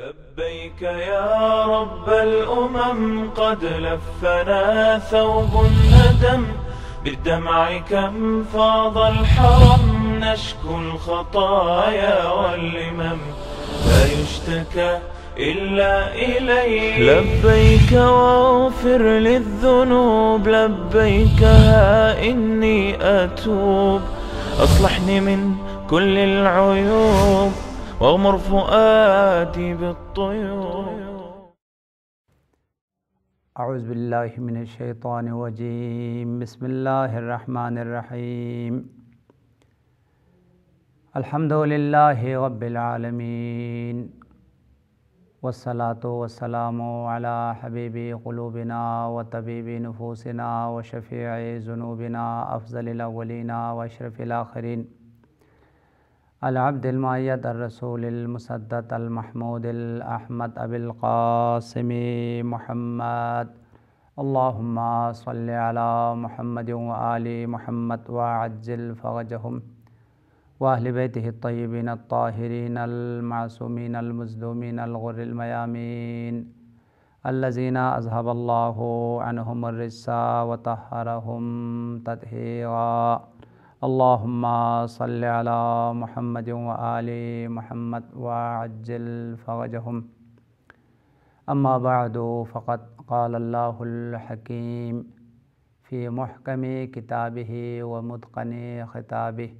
لبيك يا رب الأمم قد لفنا ثوب الندم بالدمع كم فاض الحرم نشكو الخطايا واللمم لا يشتكى إلا إليك لبيك واغفر للذنوب لبيك ها إني أتوب أصلحني من كل العيوب اویبۃ عضب اللہ شیطن وجیم بسم اللہ الرحمٰن الرحیم الحمد للّہ اب العالمین و سلات وسلام و علّہ حبیب قلوبن و طبی نفوسنا و شفیع ضنوبن افضل اللہ ولینا وشرف الخرین العبد المؤيد الرسول المسدد المحمود الأحمد أبي القاسم محمد اللهم صل على محمد وآل محمد وعجل فرجهم وأهل بيته الطيبين الطاهرين المعصومين المزدومين الغر الميامين الذين أذهب الله عنهم الرسا وطهرهم تطهيرا اللهم صل على محمد وآل محمد وعجل فرجهم أما بعد فقد قال الله الحكيم في محكم كتابه ومتقن خطابه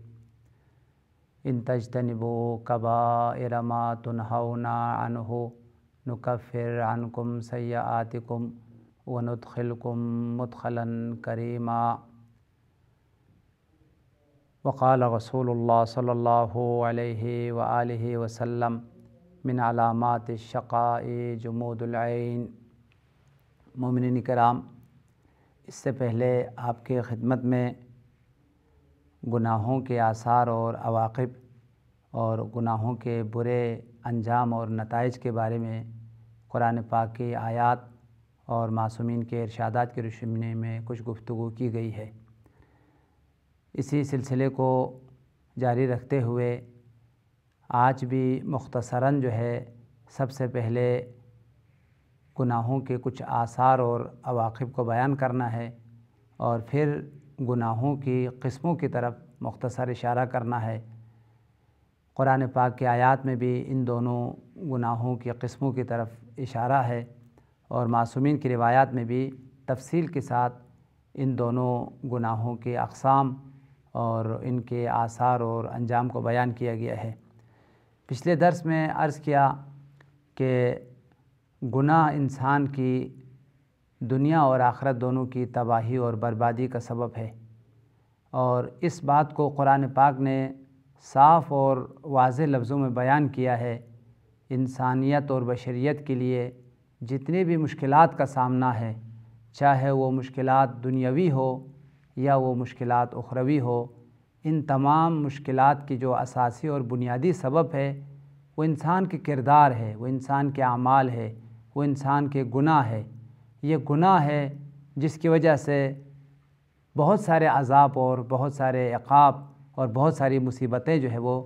إن تجتنبوا كبائر ما تنهون عنه نكفر عنكم سيئاتكم وندخلكم مدخلا كريما وقال رسول اللہ صلی اللہ علیہ وآلہ وسلم من علامات الشقاء جمود العین مومنین کرام اس سے پہلے آپ کے خدمت میں گناہوں کے آثار اور عواقب اور گناہوں کے برے انجام اور نتائج کے بارے میں قرآن پاک کی آیات اور معصومین کے ارشادات کے رشمنے میں کچھ گفتگو کی گئی ہے اسی سلسلے کو جاری رکھتے ہوئے آج بھی مختصراً جو ہے سب سے پہلے گناہوں کے کچھ آثار اور عواقب کو بیان کرنا ہے اور پھر گناہوں کی قسموں کی طرف مختصر اشارہ کرنا ہے قرآن پاک کے آیات میں بھی ان دونوں گناہوں کی قسموں کی طرف اشارہ ہے اور معصومین کی روایات میں بھی تفصیل کے ساتھ ان دونوں گناہوں کے اقسام اور ان کے آثار اور انجام کو بیان کیا گیا ہے پچھلے درس میں عرض کیا کہ گناہ انسان کی دنیا اور آخرت دونوں کی تباہی اور بربادی کا سبب ہے اور اس بات کو قرآن پاک نے صاف اور واضح لفظوں میں بیان کیا ہے انسانیت اور بشریت کے لیے جتنے بھی مشکلات کا سامنا ہے چاہے وہ مشکلات دنیاوی ہو یا وہ مشکلات اخروی ہو ان تمام مشکلات کی جو اساسی اور بنیادی سبب ہے وہ انسان کے کردار ہے وہ انسان کے اعمال ہے وہ انسان کے گناہ ہے یہ گناہ ہے جس کی وجہ سے بہت سارے عذاب اور بہت سارے عقاب اور بہت ساری مصیبتیں جو ہے وہ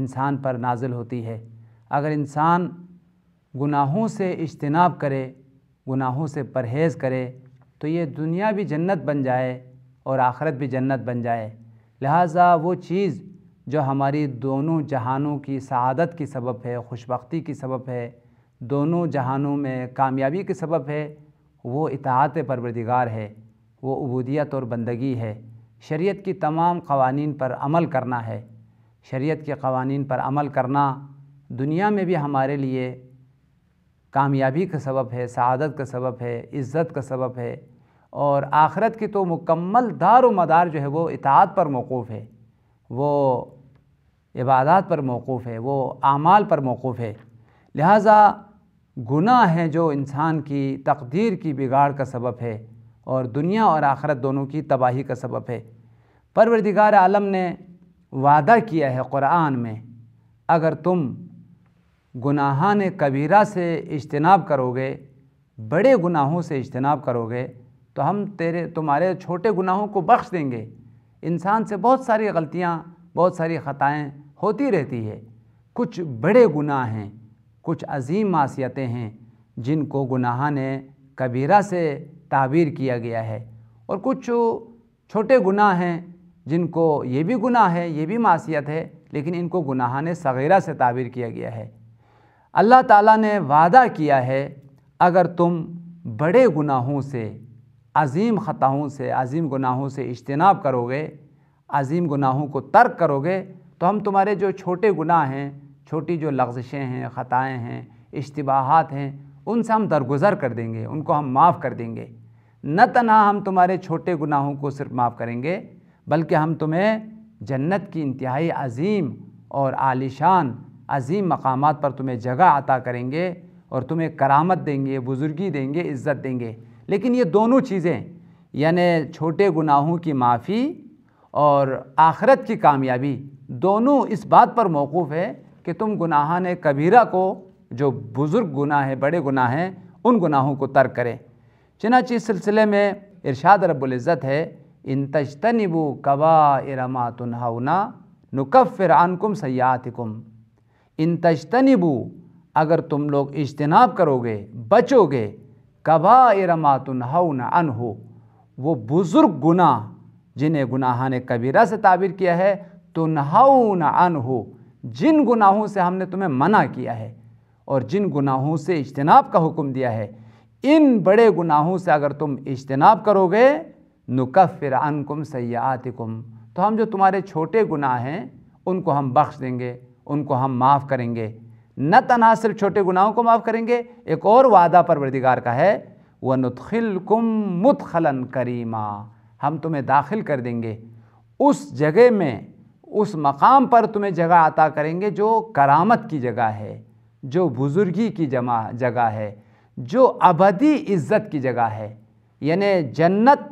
انسان پر نازل ہوتی ہے اگر انسان گناہوں سے اجتناب کرے گناہوں سے پرہیز کرے تو یہ دنیا بھی جنت بن جائے اور آخرت بھی جنت بن جائے لہٰذا وہ چیز جو ہماری دونوں جہانوں کی سعادت کی سبب ہے خوش بختی کی سبب ہے دونوں جہانوں میں کامیابی کی سبب ہے وہ اطاعت پروردگار ہے وہ عبودیت اور بندگی ہے شریعت کی تمام قوانین پر عمل کرنا ہے شریعت کے قوانین پر عمل کرنا دنیا میں بھی ہمارے لیے کامیابی کا سبب ہے سعادت کا سبب ہے عزت کا سبب ہے اور آخرت کی تو مکمل دار و مدار جو ہے وہ اطاعت پر موقوف ہے وہ عبادات پر موقوف ہے وہ اعمال پر موقوف ہے لہٰذا گناہ ہے جو انسان کی تقدیر کی بگاڑ کا سبب ہے اور دنیا اور آخرت دونوں کی تباہی کا سبب ہے پروردگار عالم نے وعدہ کیا ہے قرآن میں اگر تم گناہان قبیرہ سے اجتناب کرو گے بڑے گناہوں سے اجتناب کرو گے تو ہم تیرے تمہارے چھوٹے گناہوں کو بخش دیں گے انسان سے بہت ساری غلطیاں بہت ساری خطائیں ہوتی رہتی ہے کچھ بڑے گناہ ہیں کچھ عظیم معاشیتیں ہیں جن کو گناہ نے کبیرہ سے تعبیر کیا گیا ہے اور کچھ چھوٹے گناہ ہیں جن کو یہ بھی گناہ ہے یہ بھی معاشیت ہے لیکن ان کو گناہ نے صغیرہ سے تعبیر کیا گیا ہے اللہ تعالیٰ نے وعدہ کیا ہے اگر تم بڑے گناہوں سے عظیم خطاؤں سے عظیم گناہوں سے اجتناب کرو گے عظیم گناہوں کو ترک کرو گے تو ہم تمہارے جو چھوٹے گناہ ہیں چھوٹی جو لغزشیں ہیں خطائیں ہیں اشتباہات ہیں ان سے ہم درگزر کر دیں گے ان کو ہم معاف کر دیں گے نہ تنہا ہم تمہارے چھوٹے گناہوں کو صرف معاف کریں گے بلکہ ہم تمہیں جنت کی انتہائی عظیم اور عالیشان عظیم مقامات پر تمہیں جگہ عطا کریں گے اور تمہیں کرامت دیں گے بزرگی دیں گے عزت دیں گے لیکن یہ دونوں چیزیں یعنی چھوٹے گناہوں کی معافی اور آخرت کی کامیابی دونوں اس بات پر موقوف ہے کہ تم گناہان کبیرہ کو جو بزرگ گناہ ہیں بڑے گناہ ہیں ان گناہوں کو ترک کریں چنانچہ اس سلسلے میں ارشاد رب العزت ہے ان تجتنبو کبا ارما تنہا نکفر عنکم سیاتکم ان تجتنبو اگر تم لوگ اجتناب کرو گے بچو گے کبائر ما تنہون عنہ وہ بزرگ گناہ جنہیں گناہ نے سے تعبیر کیا ہے تنہون عنہ جن گناہوں سے ہم نے تمہیں منع کیا ہے اور جن گناہوں سے اجتناب کا حکم دیا ہے ان بڑے گناہوں سے اگر تم اجتناب کرو گے نکفر عنکم سیعاتکم تو ہم جو تمہارے چھوٹے گناہ ہیں ان کو ہم بخش دیں گے ان کو ہم معاف کریں گے نہ تنہا صرف چھوٹے گناہوں کو معاف کریں گے ایک اور وعدہ پروردگار کا ہے وَنُدْخِلْكُمْ مُدْخَلًا كَرِيمًا کریمہ ہم تمہیں داخل کر دیں گے اس جگہ میں اس مقام پر تمہیں جگہ عطا کریں گے جو کرامت کی جگہ ہے جو بزرگی کی جگہ ہے جو ابدی عزت کی جگہ ہے یعنی جنت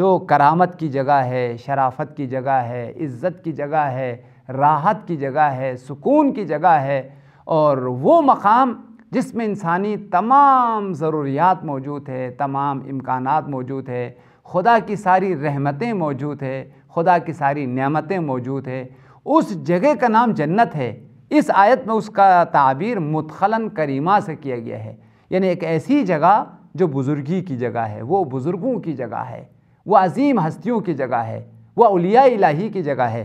جو کرامت کی جگہ ہے شرافت کی جگہ ہے عزت کی جگہ ہے راحت کی جگہ ہے سکون کی جگہ ہے اور وہ مقام جس میں انسانی تمام ضروریات موجود ہے تمام امکانات موجود ہے خدا کی ساری رحمتیں موجود ہے خدا کی ساری نعمتیں موجود ہے اس جگہ کا نام جنت ہے اس آیت میں اس کا تعبیر متخلن کریمہ سے کیا گیا ہے یعنی ایک ایسی جگہ جو بزرگی کی جگہ ہے وہ بزرگوں کی جگہ ہے وہ عظیم ہستیوں کی جگہ ہے وہ الیا الہی کی جگہ ہے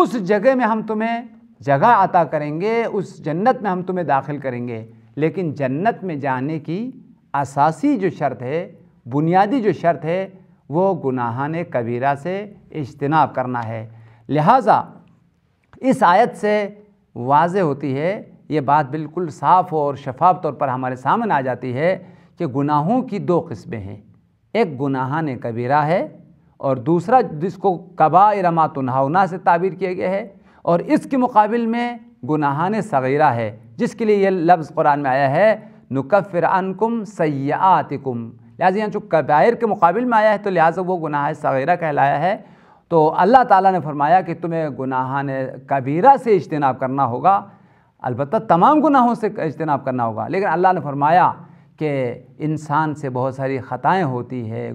اس جگہ میں ہم تمہیں جگہ عطا کریں گے اس جنت میں ہم تمہیں داخل کریں گے لیکن جنت میں جانے کی اساسی جو شرط ہے بنیادی جو شرط ہے وہ گناہان کبیرہ سے اجتناب کرنا ہے لہٰذا اس آیت سے واضح ہوتی ہے یہ بات بالکل صاف اور شفاف طور پر ہمارے سامنے آ جاتی ہے کہ گناہوں کی دو قسمیں ہیں ایک گناہان کبیرہ ہے اور دوسرا جس کو کبائر ما تنہاؤنا سے تعبیر کیا گیا ہے اور اس کے مقابل میں گناہان صغیرہ ہے جس کے لیے یہ لفظ قرآن میں آیا ہے نکفر عنکم سیعاتکم لہذا لہٰذا یہاں جو کبائر کے مقابل میں آیا ہے تو لہٰذا وہ گناہ صغیرہ کہلایا ہے تو اللہ تعالیٰ نے فرمایا کہ تمہیں گناہان کبیرہ سے اجتناب کرنا ہوگا البتہ تمام گناہوں سے اجتناب کرنا ہوگا لیکن اللہ نے فرمایا کہ انسان سے بہت ساری خطائیں ہوتی ہے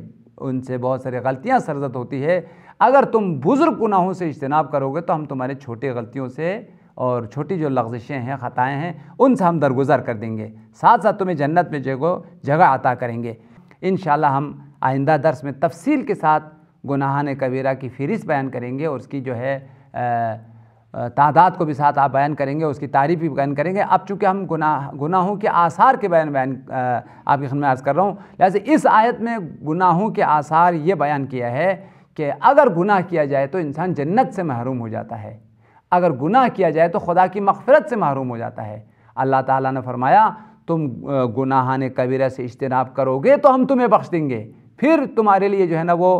ان سے بہت ساری غلطیاں سرزت ہوتی ہے اگر تم بزرگ گناہوں سے اجتناب کرو گے تو ہم تمہارے چھوٹے غلطیوں سے اور چھوٹی جو لغزشیں ہیں خطائیں ہیں ان سے ہم درگزر کر دیں گے ساتھ ساتھ تمہیں جنت میں جگہ جگہ عطا کریں گے انشاءاللہ ہم آئندہ درس میں تفصیل کے ساتھ گناہان کبیرہ کی فہرست بیان کریں گے اور اس کی جو ہے تعداد کو بھی ساتھ آپ بیان کریں گے اس کی تعریف بھی بیان کریں گے اب چونکہ ہم گناہ گناہوں کے آثار کے بیان بیان آپ کی خدمت عرض کر رہا ہوں لہٰذا اس آیت میں گناہوں کے آثار یہ بیان کیا ہے کہ اگر گناہ کیا جائے تو انسان جنت سے محروم ہو جاتا ہے اگر گناہ کیا جائے تو خدا کی مغفرت سے محروم ہو جاتا ہے اللہ تعالیٰ نے فرمایا تم گناہان قبیرہ سے اجتناب کرو گے تو ہم تمہیں بخش دیں گے پھر تمہارے لیے جو ہے نا وہ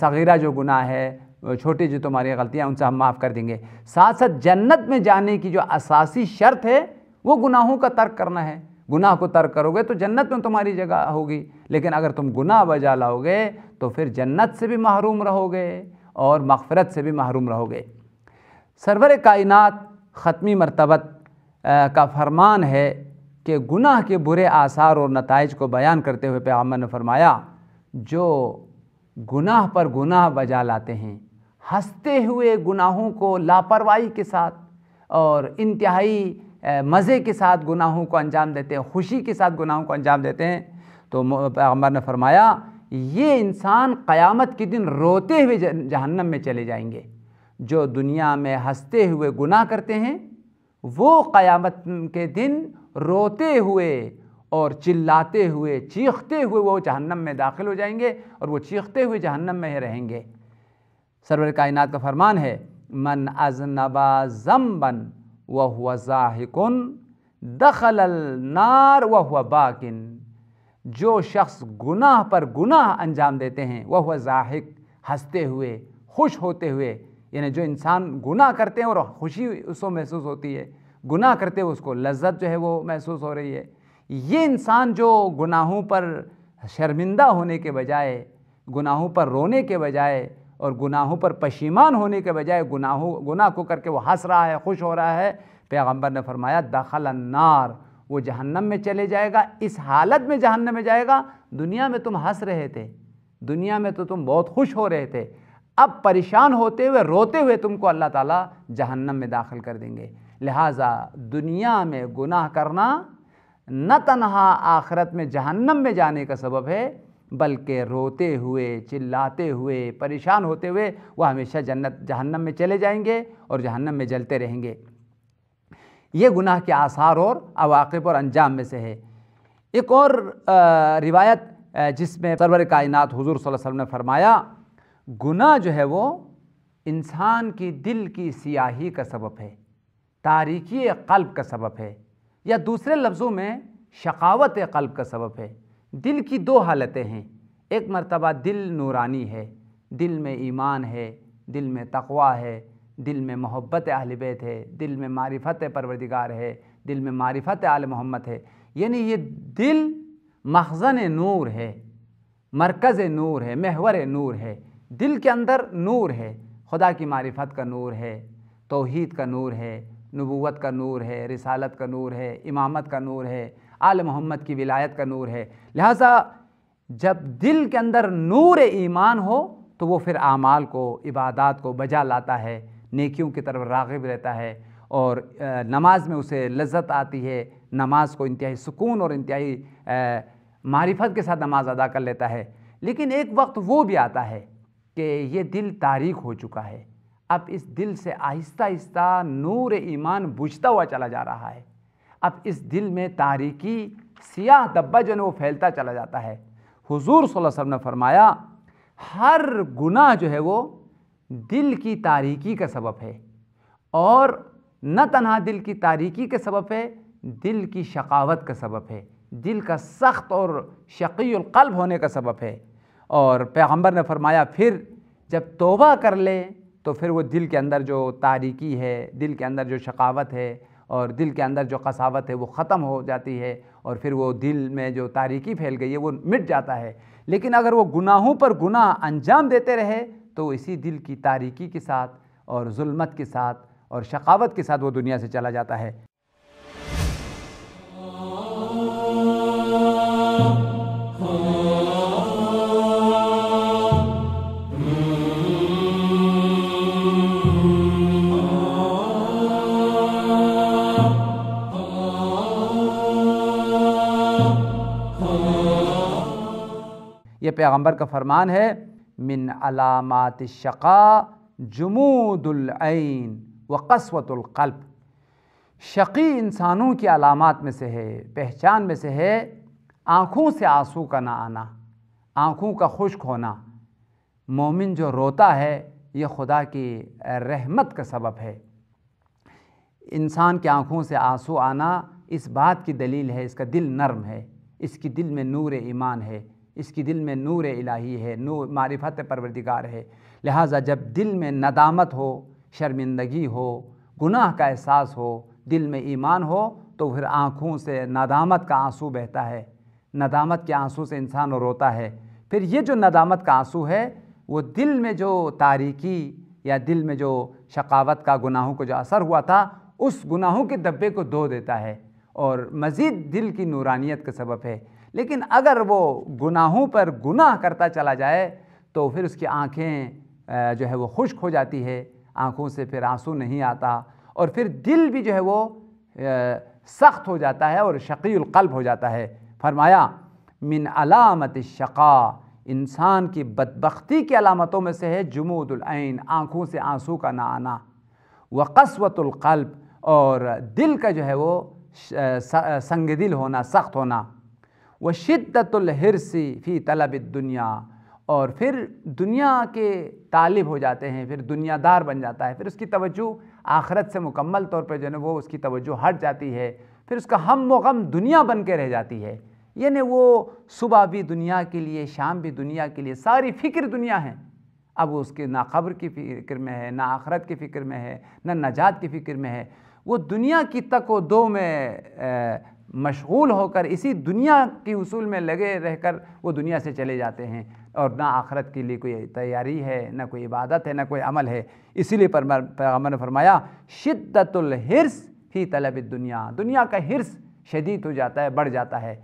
صغیرہ جو گناہ ہے چھوٹی جو تمہاری غلطیاں ہیں ان سے ہم معاف کر دیں گے ساتھ ساتھ جنت میں جانے کی جو اساسی شرط ہے وہ گناہوں کا ترک کرنا ہے گناہ کو ترک کرو گے تو جنت میں تمہاری جگہ ہوگی لیکن اگر تم گناہ بجا لاؤ گے تو پھر جنت سے بھی محروم رہو گے اور مغفرت سے بھی محروم رہو گے سرور کائنات ختمی مرتبت کا فرمان ہے کہ گناہ کے برے آثار اور نتائج کو بیان کرتے ہوئے پیغمبر نے فرمایا جو گناہ پر گناہ بجا لاتے ہیں ہنستے ہوئے گناہوں کو لاپرواہی کے ساتھ اور انتہائی مزے کے ساتھ گناہوں کو انجام دیتے ہیں خوشی کے ساتھ گناہوں کو انجام دیتے ہیں تو پیغمبر نے فرمایا یہ انسان قیامت کے دن روتے ہوئے جہنم میں چلے جائیں گے جو دنیا میں ہنستے ہوئے گناہ کرتے ہیں وہ قیامت کے دن روتے ہوئے اور چلاتے ہوئے چیختے ہوئے وہ جہنم میں داخل ہو جائیں گے اور وہ چیختے ہوئے جہنم میں رہیں گے سرور کائنات کا فرمان ہے من ازنبا زمبن وہ زَاحِقٌ دَخَلَ دخل النار بَاقٍ جو شخص گناہ پر گناہ انجام دیتے ہیں وہ زَاحِق ہستے ہنستے ہوئے خوش ہوتے ہوئے یعنی جو انسان گناہ کرتے ہیں اور خوشی اس کو محسوس ہوتی ہے گناہ کرتے ہوئے اس کو لذت جو ہے وہ محسوس ہو رہی ہے یہ انسان جو گناہوں پر شرمندہ ہونے کے بجائے گناہوں پر رونے کے بجائے اور گناہوں پر پشیمان ہونے کے بجائے گناہوں گناہ کو کر کے وہ ہنس رہا ہے خوش ہو رہا ہے پیغمبر نے فرمایا دخل النار وہ جہنم میں چلے جائے گا اس حالت میں جہنم میں جائے گا دنیا میں تم ہنس رہے تھے دنیا میں تو تم بہت خوش ہو رہے تھے اب پریشان ہوتے ہوئے روتے ہوئے تم کو اللہ تعالیٰ جہنم میں داخل کر دیں گے لہٰذا دنیا میں گناہ کرنا نہ تنہا آخرت میں جہنم میں جانے کا سبب ہے بلکہ روتے ہوئے چلاتے ہوئے پریشان ہوتے ہوئے وہ ہمیشہ جنت جہنم میں چلے جائیں گے اور جہنم میں جلتے رہیں گے یہ گناہ کے آثار اور عواقب اور انجام میں سے ہے ایک اور روایت جس میں سرور کائنات حضور صلی اللہ علیہ وسلم نے فرمایا گناہ جو ہے وہ انسان کی دل کی سیاہی کا سبب ہے تاریکی قلب کا سبب ہے یا دوسرے لفظوں میں شقاوت قلب کا سبب ہے دل کی دو حالتیں ہیں ایک مرتبہ دل نورانی ہے دل میں ایمان ہے دل میں تقویٰ ہے دل میں محبت اہل بیت ہے دل میں معرفت پروردگار ہے دل میں معرفت آل محمد ہے یعنی یہ دل مخزن نور ہے مرکز نور ہے محور نور ہے دل کے اندر نور ہے خدا کی معرفت کا نور ہے توحید کا نور ہے نبوت کا نور ہے رسالت کا نور ہے امامت کا نور ہے آل محمد کی ولایت کا نور ہے لہٰذا جب دل کے اندر نور ایمان ہو تو وہ پھر اعمال کو عبادات کو بجا لاتا ہے نیکیوں کی طرف راغب رہتا ہے اور نماز میں اسے لذت آتی ہے نماز کو انتہائی سکون اور انتہائی معرفت کے ساتھ نماز ادا کر لیتا ہے لیکن ایک وقت وہ بھی آتا ہے کہ یہ دل تاریخ ہو چکا ہے اب اس دل سے آہستہ آہستہ نور ایمان بجھتا ہوا چلا جا رہا ہے اب اس دل میں تاریکی سیاہ دبا جو ہے وہ پھیلتا چلا جاتا ہے حضور صلی اللہ علیہ وسلم نے فرمایا ہر گناہ جو ہے وہ دل کی تاریکی کا سبب ہے اور نہ تنہا دل کی تاریکی کا سبب ہے دل کی شقاوت کا سبب ہے دل کا سخت اور شقی القلب ہونے کا سبب ہے اور پیغمبر نے فرمایا پھر جب توبہ کر لے تو پھر وہ دل کے اندر جو تاریکی ہے دل کے اندر جو شقاوت ہے اور دل کے اندر جو قصاوت ہے وہ ختم ہو جاتی ہے اور پھر وہ دل میں جو تاریکی پھیل گئی ہے وہ مٹ جاتا ہے لیکن اگر وہ گناہوں پر گناہ انجام دیتے رہے تو اسی دل کی تاریکی کے ساتھ اور ظلمت کے ساتھ اور شقاوت کے ساتھ وہ دنیا سے چلا جاتا ہے پیغمبر کا فرمان ہے من علامات شقاء جمود العین و قصوت القلب شقی انسانوں کی علامات میں سے ہے پہچان میں سے ہے آنکھوں سے آنسو کا نہ آنا آنکھوں کا خشک ہونا مومن جو روتا ہے یہ خدا کی رحمت کا سبب ہے انسان کے آنکھوں سے آنسو آنا اس بات کی دلیل ہے اس کا دل نرم ہے اس کی دل میں نور ایمان ہے اس کی دل میں نور الہی ہے نور معرفت پروردگار ہے لہٰذا جب دل میں ندامت ہو شرمندگی ہو گناہ کا احساس ہو دل میں ایمان ہو تو پھر آنکھوں سے ندامت کا آنسو بہتا ہے ندامت کے آنسو سے انسان روتا ہے پھر یہ جو ندامت کا آنسو ہے وہ دل میں جو تاریکی یا دل میں جو شقاوت کا گناہوں کو جو اثر ہوا تھا اس گناہوں کے دبے کو دھو دیتا ہے اور مزید دل کی نورانیت کا سبب ہے لیکن اگر وہ گناہوں پر گناہ کرتا چلا جائے تو پھر اس کی آنکھیں جو ہے وہ خشک ہو جاتی ہے آنکھوں سے پھر آنسو نہیں آتا اور پھر دل بھی جو ہے وہ سخت ہو جاتا ہے اور شقی القلب ہو جاتا ہے فرمایا من علامت الشقا انسان کی بدبختی کی علامتوں میں سے ہے جمود العین آنکھوں سے آنسو کا نہ آنا وقصوت القلب اور دل کا جو ہے وہ سنگ دل ہونا سخت ہونا وہ شدت الحرسی فی طلب دنیا اور پھر دنیا کے طالب ہو جاتے ہیں پھر دنیا دار بن جاتا ہے پھر اس کی توجہ آخرت سے مکمل طور پہ جو ہے وہ اس کی توجہ ہٹ جاتی ہے پھر اس کا ہم و غم دنیا بن کے رہ جاتی ہے یعنی وہ صبح بھی دنیا کے لیے شام بھی دنیا کے لیے ساری فکر دنیا ہیں اب وہ اس کے نہ خبر کی فکر میں ہے نہ آخرت کی فکر میں ہے نہ نجات کی فکر میں ہے وہ دنیا کی تک و دو میں مشغول ہو کر اسی دنیا کی اصول میں لگے رہ کر وہ دنیا سے چلے جاتے ہیں اور نہ آخرت کے لیے کوئی تیاری ہے نہ کوئی عبادت ہے نہ کوئی عمل ہے اسی لیے پیغمبر نے فرمایا شدت الحرص ہی طلب دنیا دنیا کا حرص شدید ہو جاتا ہے بڑھ جاتا ہے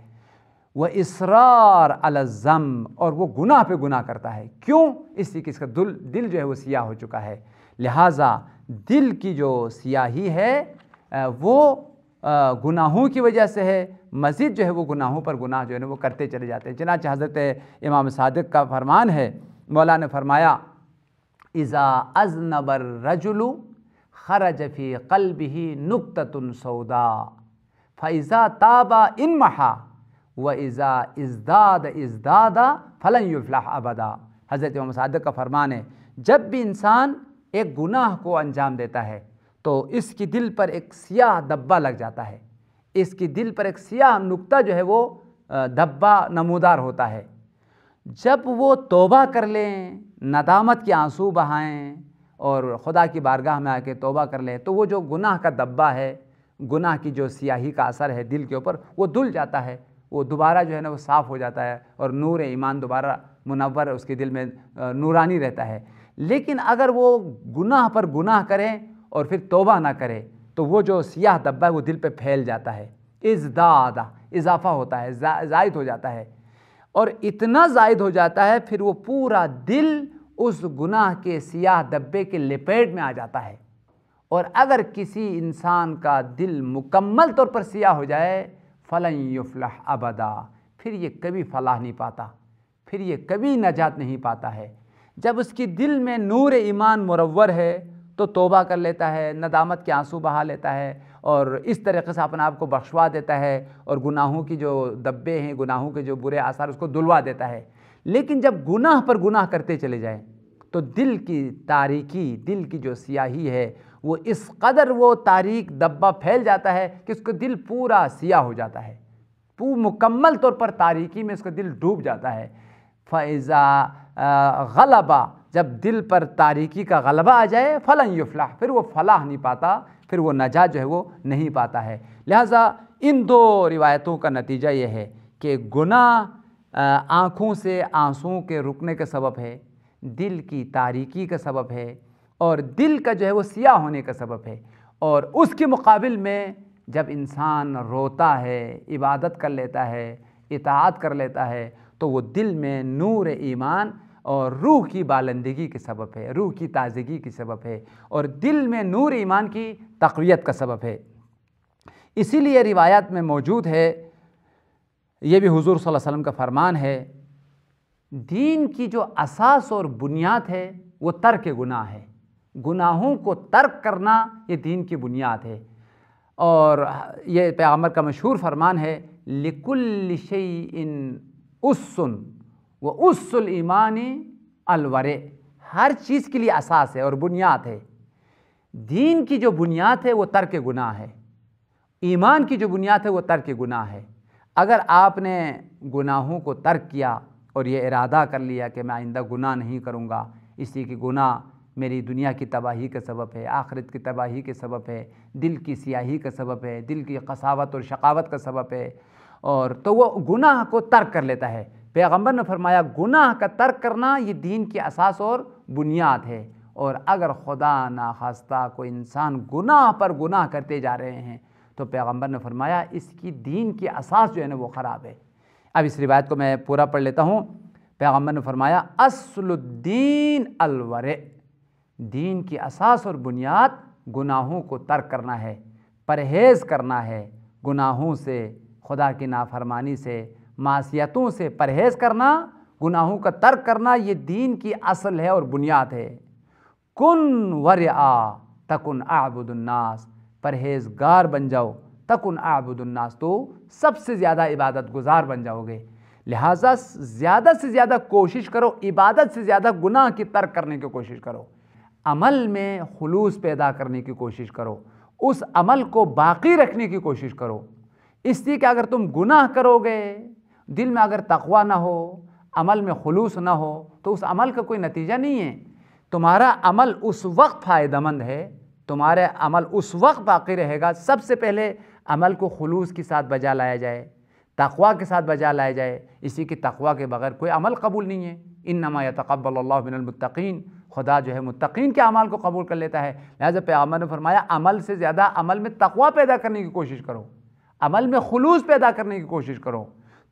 وہ اسرار الزم اور وہ گناہ پہ گناہ کرتا ہے کیوں اس کہ کس کا دل دل جو ہے وہ سیاہ ہو چکا ہے لہٰذا دل کی جو سیاہی ہے وہ گناہوں کی وجہ سے ہے مزید جو ہے وہ گناہوں پر گناہ جو ہے نا وہ کرتے چلے جاتے ہیں چنانچہ حضرت امام صادق کا فرمان ہے مولا نے فرمایا اِذَا ازنبر الرَّجُلُ خرج فی قَلْبِهِ نُقْتَةٌ نقط فَإِذَا سودا اِنْمَحَا وَإِذَا انمحا اِزْدَادَ فَلَنْ يُفْلَحْ عَبَدَا فلن ابدا حضرت امام صادق کا فرمان ہے جب بھی انسان ایک گناہ کو انجام دیتا ہے تو اس کی دل پر ایک سیاہ دبا لگ جاتا ہے اس کی دل پر ایک سیاہ نقطہ جو ہے وہ دبا نمودار ہوتا ہے جب وہ توبہ کر لیں ندامت کے آنسو بہائیں اور خدا کی بارگاہ میں آ کے توبہ کر لیں تو وہ جو گناہ کا دبا ہے گناہ کی جو سیاہی کا اثر ہے دل کے اوپر وہ دھل جاتا ہے وہ دوبارہ جو ہے نا وہ صاف ہو جاتا ہے اور نور ایمان دوبارہ منور اس کے دل میں نورانی رہتا ہے لیکن اگر وہ گناہ پر گناہ کریں اور پھر توبہ نہ کرے تو وہ جو سیاہ دبا ہے وہ دل پہ پھیل جاتا ہے ازدادہ اضافہ ہوتا ہے زائد ہو جاتا ہے اور اتنا زائد ہو جاتا ہے پھر وہ پورا دل اس گناہ کے سیاہ دبے کے لپیٹ میں آ جاتا ہے اور اگر کسی انسان کا دل مکمل طور پر سیاہ ہو جائے فلاں یفلح ابدا پھر یہ کبھی فلاح نہیں پاتا پھر یہ کبھی نجات نہیں پاتا ہے جب اس کی دل میں نور ایمان مرور ہے تو توبہ کر لیتا ہے ندامت کے آنسو بہا لیتا ہے اور اس طریقے سے اپنے آپ کو بخشوا دیتا ہے اور گناہوں کی جو دبے ہیں گناہوں کے جو برے آثار اس کو دلوا دیتا ہے لیکن جب گناہ پر گناہ کرتے چلے جائیں تو دل کی تاریکی دل کی جو سیاہی ہے وہ اس قدر وہ تاریک دبا پھیل جاتا ہے کہ اس کو دل پورا سیاہ ہو جاتا ہے پو مکمل طور پر تاریکی میں اس کا دل ڈوب جاتا ہے فَإِذَا غلبہ جب دل پر تاریکی کا غلبہ آ جائے فلاں یفلح پھر وہ فلاح نہیں پاتا پھر وہ نجا جو ہے وہ نہیں پاتا ہے لہٰذا ان دو روایتوں کا نتیجہ یہ ہے کہ گناہ آنکھوں سے آنسوں کے رکنے کا سبب ہے دل کی تاریکی کا سبب ہے اور دل کا جو ہے وہ سیاہ ہونے کا سبب ہے اور اس کے مقابل میں جب انسان روتا ہے عبادت کر لیتا ہے اطاعت کر لیتا ہے تو وہ دل میں نور ایمان اور روح کی بالندگی کے سبب ہے روح کی تازگی کی سبب ہے اور دل میں نور ایمان کی تقویت کا سبب ہے اسی لیے روایات میں موجود ہے یہ بھی حضور صلی اللہ علیہ وسلم کا فرمان ہے دین کی جو اساس اور بنیاد ہے وہ ترک گناہ ہے گناہوں کو ترک کرنا یہ دین کی بنیاد ہے اور یہ پیغمبر کا مشہور فرمان ہے لکل شَيْءٍ ان وہ اس المانی الورے ہر چیز کے لیے اساس ہے اور بنیاد ہے دین کی جو بنیاد ہے وہ ترک گناہ ہے ایمان کی جو بنیاد ہے وہ ترک گناہ ہے اگر آپ نے گناہوں کو ترک کیا اور یہ ارادہ کر لیا کہ میں آئندہ گناہ نہیں کروں گا اسی کی گناہ میری دنیا کی تباہی کا سبب ہے آخرت کی تباہی کے سبب ہے دل کی سیاہی کا سبب ہے دل کی قصاوت اور شقاوت کا سبب ہے اور تو وہ گناہ کو ترک کر لیتا ہے پیغمبر نے فرمایا گناہ کا ترک کرنا یہ دین کی اساس اور بنیاد ہے اور اگر خدا ناخواستہ کوئی انسان گناہ پر گناہ کرتے جا رہے ہیں تو پیغمبر نے فرمایا اس کی دین کی اساس جو ہے نا وہ خراب ہے اب اس روایت کو میں پورا پڑھ لیتا ہوں پیغمبر نے فرمایا اصل الدین الور دین کی اساس اور بنیاد گناہوں کو ترک کرنا ہے پرہیز کرنا ہے گناہوں سے خدا کی نافرمانی سے معاشیتوں سے پرہیز کرنا گناہوں کا ترک کرنا یہ دین کی اصل ہے اور بنیاد ہے کن ورعا تکن اعبد الناس پرہیزگار بن جاؤ تکن اعبد الناس تو سب سے زیادہ عبادت گزار بن جاؤ گے لہٰذا زیادہ سے زیادہ کوشش کرو عبادت سے زیادہ گناہ کی ترک کرنے کی کوشش کرو عمل میں خلوص پیدا کرنے کی کوشش کرو اس عمل کو باقی رکھنے کی کوشش کرو اس لیے کہ اگر تم گناہ کرو گے دل میں اگر تقوی نہ ہو عمل میں خلوص نہ ہو تو اس عمل کا کوئی نتیجہ نہیں ہے تمہارا عمل اس وقت فائدہ مند ہے تمہارے عمل اس وقت باقی رہے گا سب سے پہلے عمل کو خلوص کے ساتھ بجا لایا جائے تقوا کے ساتھ بجا لایا جائے اسی کی تقوا کے بغیر کوئی عمل قبول نہیں ہے انما یتقبل اللہ من المتقین خدا جو ہے متقین کے عمل کو قبول کر لیتا ہے لہٰذا پہ نے فرمایا عمل سے زیادہ عمل میں تقوی پیدا کرنے کی کوشش کرو عمل میں خلوص پیدا کرنے کی کوشش کرو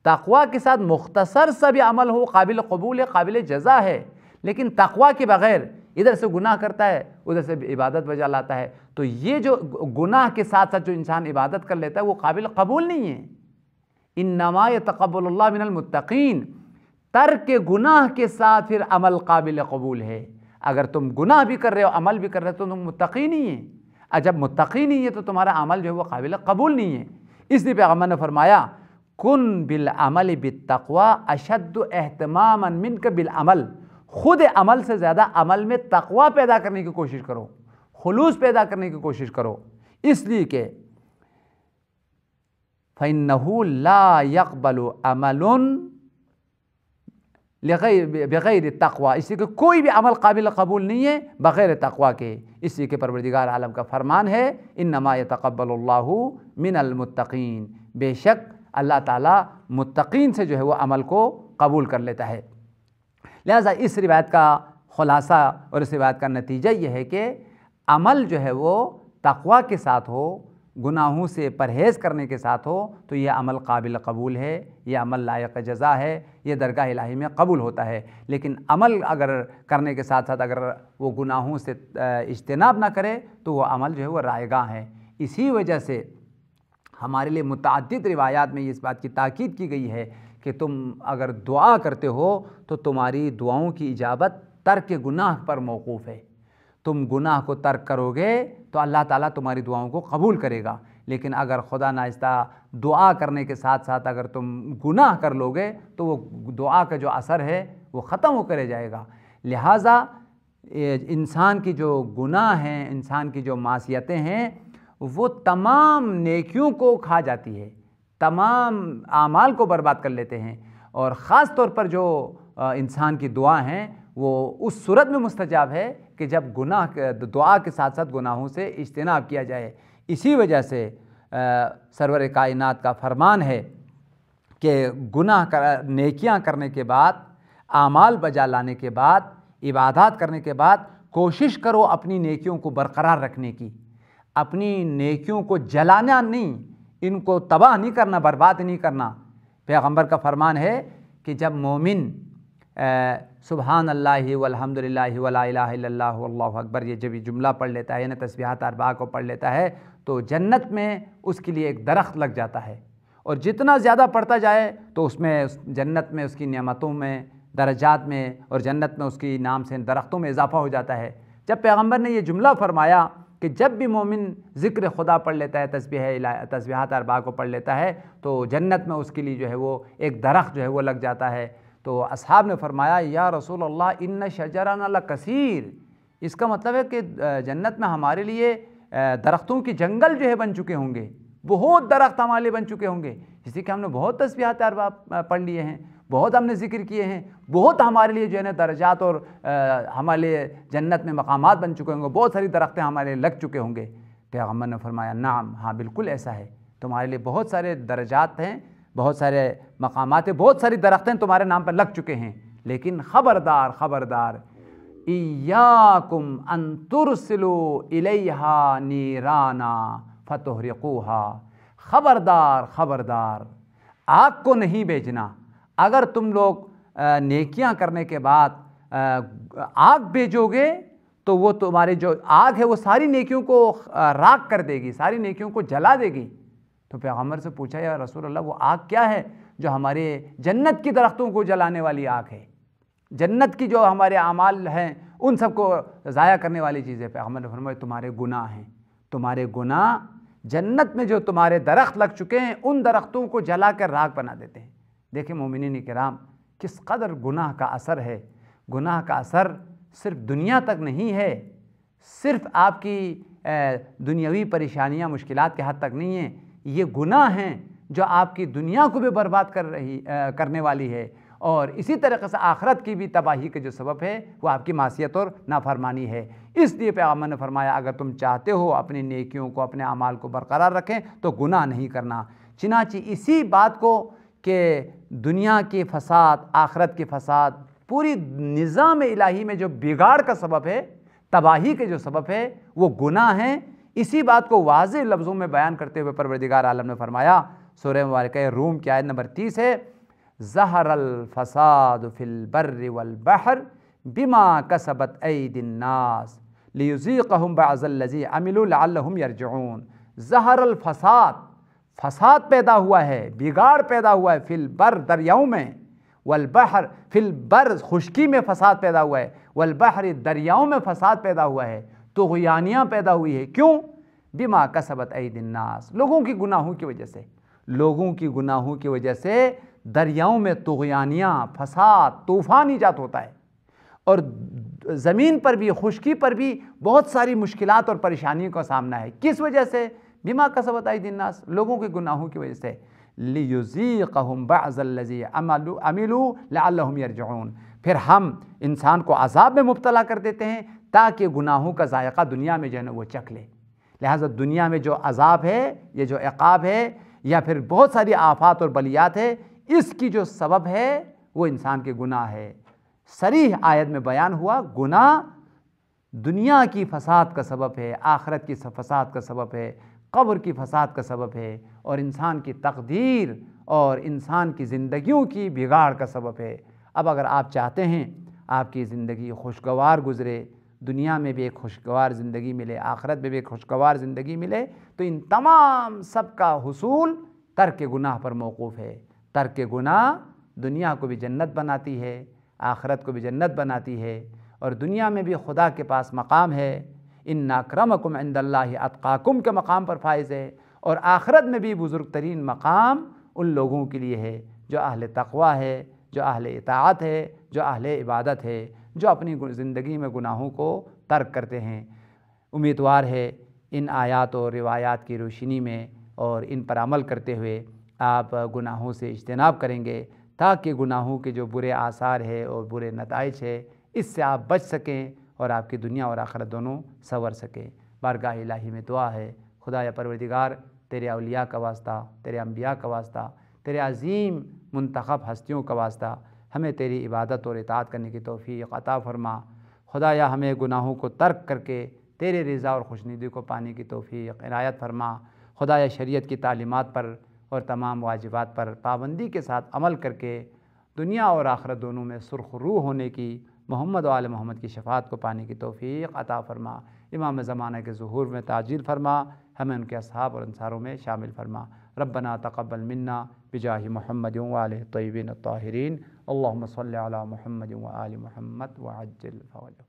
تقوا کے ساتھ مختصر سا بھی عمل ہو قابل قبول ہے قابل جزا ہے لیکن تقوع کے بغیر ادھر سے گناہ کرتا ہے ادھر سے عبادت بجا لاتا ہے تو یہ جو گناہ کے ساتھ ساتھ جو انسان عبادت کر لیتا ہے وہ قابل قبول نہیں ہے انما نماعۂ تقبل اللہ المتقین ترک گناہ کے ساتھ پھر عمل قابل قبول ہے اگر تم گناہ بھی کر رہے ہو عمل بھی کر رہے ہو تو تم متقی نہیں ہیں اور جب متقی نہیں ہے تو تمہارا عمل جو ہے وہ قابل قبول نہیں ہے اس لیے پیغمبر نے فرمایا کن بالعمل ب اشد احتماما منک بالعمل خود عمل سے زیادہ عمل میں تقوی پیدا کرنے کی کوشش کرو خلوص پیدا کرنے کی کوشش کرو اس لیے کہ فَإِنَّهُ يَقْبَلُ عَمَلٌ اقبال بقیر تقوا لیے کہ کوئی بھی عمل قابل قبول نہیں ہے بغیر تقوا کے اس لیے کہ پروردگار عالم کا فرمان ہے انما نما اللہ من المتقین بے شک اللہ تعالیٰ متقین سے جو ہے وہ عمل کو قبول کر لیتا ہے لہذا اس روایت کا خلاصہ اور اس روایت کا نتیجہ یہ ہے کہ عمل جو ہے وہ تقوی کے ساتھ ہو گناہوں سے پرہیز کرنے کے ساتھ ہو تو یہ عمل قابل قبول ہے یہ عمل لائق جزا ہے یہ درگاہ الہی میں قبول ہوتا ہے لیکن عمل اگر کرنے کے ساتھ ساتھ اگر وہ گناہوں سے اجتناب نہ کرے تو وہ عمل جو ہے وہ رائے گاہ ہیں اسی وجہ سے ہمارے لیے متعدد روایات میں اس بات کی تاکید کی گئی ہے کہ تم اگر دعا کرتے ہو تو تمہاری دعاؤں کی اجابت ترک گناہ پر موقوف ہے تم گناہ کو ترک کرو گے تو اللہ تعالیٰ تمہاری دعاؤں کو قبول کرے گا لیکن اگر خدا ناستہ دعا کرنے کے ساتھ ساتھ اگر تم گناہ کر لو گے تو وہ دعا کا جو اثر ہے وہ ختم ہو کرے جائے گا لہٰذا انسان کی جو گناہ ہیں انسان کی جو معاشیتیں ہیں وہ تمام نیکیوں کو کھا جاتی ہے تمام اعمال کو برباد کر لیتے ہیں اور خاص طور پر جو انسان کی دعا ہیں وہ اس صورت میں مستجاب ہے کہ جب گناہ دعا کے ساتھ ساتھ گناہوں سے اجتناب کیا جائے اسی وجہ سے سرور کائنات کا فرمان ہے کہ گناہ نیکیاں کرنے کے بعد اعمال بجا لانے کے بعد عبادات کرنے کے بعد کوشش کرو اپنی نیکیوں کو برقرار رکھنے کی اپنی نیکیوں کو جلانا نہیں ان کو تباہ نہیں کرنا برباد نہیں کرنا پیغمبر کا فرمان ہے کہ جب مومن سبحان اللہ والحمدللہ ولا الہ الا اللہ اکبر یہ جب یہ جملہ پڑھ لیتا ہے یعنی تسبیحات اربعہ کو پڑھ لیتا ہے تو جنت میں اس کے لیے ایک درخت لگ جاتا ہے اور جتنا زیادہ پڑھتا جائے تو اس میں جنت میں اس کی نعمتوں میں درجات میں اور جنت میں اس کی نام سے درختوں میں اضافہ ہو جاتا ہے جب پیغمبر نے یہ جملہ فرمایا کہ جب بھی مومن ذکر خدا پڑھ لیتا ہے تسبیحات تسبیہات اربا کو پڑھ لیتا ہے تو جنت میں اس کے لیے جو ہے وہ ایک درخت جو ہے وہ لگ جاتا ہے تو اصحاب نے فرمایا یا رسول اللہ ان شجران لکثیر اس کا مطلب ہے کہ جنت میں ہمارے لیے درختوں کی جنگل جو ہے بن چکے ہوں گے بہت درخت ہمارے لیے بن چکے ہوں گے جیسی کہ ہم نے بہت تسبیحات اربا پڑھ لیے ہیں بہت ہم نے ذکر کیے ہیں بہت ہمارے لیے جو ہے نا درجات اور ہمارے جنت میں مقامات بن چکے ہوں گے بہت ساری درختیں ہمارے لیے لگ چکے ہوں گے پیغمبر نے فرمایا نام ہاں بالکل ایسا ہے تمہارے لیے بہت سارے درجات ہیں بہت سارے مقامات ہیں بہت ساری درختیں تمہارے نام پر لگ چکے ہیں لیکن خبردار خبردار ایاکم ان ترسلو الیہا نیرانا فتحرقوہا خبردار خبردار آگ کو نہیں بیچنا اگر تم لوگ نیکیاں کرنے کے بعد آگ بیجو گے تو وہ تمہاری جو آگ ہے وہ ساری نیکیوں کو راک کر دے گی ساری نیکیوں کو جلا دے گی تو پیغمبر سے پوچھا یا رسول اللہ وہ آگ کیا ہے جو ہمارے جنت کی درختوں کو جلانے والی آگ ہے جنت کی جو ہمارے اعمال ہیں ان سب کو ضائع کرنے والی چیز ہے پیغمبر نے تمہارے گناہ ہیں تمہارے گناہ جنت میں جو تمہارے درخت لگ چکے ہیں ان درختوں کو جلا کر راگ بنا دیتے ہیں دیکھیں مومنین کرام کس قدر گناہ کا اثر ہے گناہ کا اثر صرف دنیا تک نہیں ہے صرف آپ کی دنیاوی پریشانیاں مشکلات کے حد تک نہیں ہیں یہ گناہ ہیں جو آپ کی دنیا کو بھی برباد کر رہی کرنے والی ہے اور اسی طریقے سے آخرت کی بھی تباہی کا جو سبب ہے وہ آپ کی معصیت اور نافرمانی ہے اس لیے پیغام نے فرمایا اگر تم چاہتے ہو اپنی نیکیوں کو اپنے اعمال کو برقرار رکھیں تو گناہ نہیں کرنا چنانچہ اسی بات کو کہ دنیا کے فساد آخرت کے فساد پوری نظام الہی میں جو بگاڑ کا سبب ہے تباہی کے جو سبب ہے وہ گناہ ہیں اسی بات کو واضح لفظوں میں بیان کرتے ہوئے پروردگار عالم نے فرمایا سورہ مبارکہ روم کی آیت نمبر تیس ہے زہر الفساد فی البر والبحر بما کسبت اید الناس لیزیقہم بعض اللذی عملو لعلہم یرجعون زہر الفساد فساد پیدا ہوا ہے بگاڑ پیدا ہوا ہے فی البر دریاؤں میں والبحر فی البر خشکی میں فساد پیدا ہوا ہے والبحر دریاؤں میں فساد پیدا ہوا ہے تو غیانیاں پیدا ہوئی ہے کیوں بما کسبت عید الناس لوگوں کی گناہوں کی وجہ سے لوگوں کی گناہوں کی وجہ سے دریاؤں میں تغیانیاں فساد طوفان ایجاد ہوتا ہے اور زمین پر بھی خشکی پر بھی بہت ساری مشکلات اور پریشانیوں کا سامنا ہے کس وجہ سے بما قصبت آئی دن ناس لوگوں کے گناہوں کی وجہ سے لِيُزِيقَهُمْ بَعْضَ الَّذِي عَمِلُوا لَعَلَّهُمْ يَرْجَعُونَ پھر ہم انسان کو عذاب میں مبتلا کر دیتے ہیں تاکہ گناہوں کا ذائقہ دنیا میں جو ہے نا وہ چکھ لے لہٰذا دنیا میں جو عذاب ہے یا جو عقاب ہے یا پھر بہت ساری آفات اور بلیات ہے اس کی جو سبب ہے وہ انسان کے گناہ ہے سریح آیت میں بیان ہوا گناہ دنیا کی فساد کا سبب ہے آخرت کی فساد کا سبب ہے قبر کی فساد کا سبب ہے اور انسان کی تقدیر اور انسان کی زندگیوں کی بگاڑ کا سبب ہے اب اگر آپ چاہتے ہیں آپ کی زندگی خوشگوار گزرے دنیا میں بھی ایک خوشگوار زندگی ملے آخرت میں بھی ایک خوشگوار زندگی ملے تو ان تمام سب کا حصول ترک گناہ پر موقوف ہے ترک گناہ دنیا کو بھی جنت بناتی ہے آخرت کو بھی جنت بناتی ہے اور دنیا میں بھی خدا کے پاس مقام ہے ان ناکرمکم عند اللہ اتقاکم کے مقام پر فائز ہے اور آخرت میں بھی بزرگ ترین مقام ان لوگوں کے لیے ہے جو اہل تقویٰ ہے جو اہل اطاعت ہے جو اہل عبادت ہے جو اپنی زندگی میں گناہوں کو ترک کرتے ہیں امیدوار ہے ان آیات اور روایات کی روشنی میں اور ان پر عمل کرتے ہوئے آپ گناہوں سے اجتناب کریں گے تاکہ گناہوں کے جو برے آثار ہے اور برے نتائج ہے اس سے آپ بچ سکیں اور آپ کی دنیا اور آخرت دونوں سنور سکے بارگاہ الہی میں دعا ہے خدا یا پروردگار تیرے اولیاء کا واسطہ تیرے انبیاء کا واسطہ تیرے عظیم منتخب ہستیوں کا واسطہ ہمیں تیری عبادت اور اطاعت کرنے کی توفیق عطا فرما خدا یا ہمیں گناہوں کو ترک کر کے تیرے رضا اور خوشنیدی کو پانے کی توفیق عنایت فرما خدا یا شریعت کی تعلیمات پر اور تمام واجبات پر پابندی کے ساتھ عمل کر کے دنیا اور آخرت دونوں میں سرخ روح ہونے کی मोहम्मद वाल मोहम्मद की शफात को पाने की तोफ़ी अता फरमा इमाम ज़माना के जहूर में ताजील फरमा हमें उनके असहाब और अनसारों में शामिल फरमा रबना तकबल मन्ना बिजाह महमद वाल तयबिन ताहरीन अल्लाम सल महमद वाल महमद वाजिल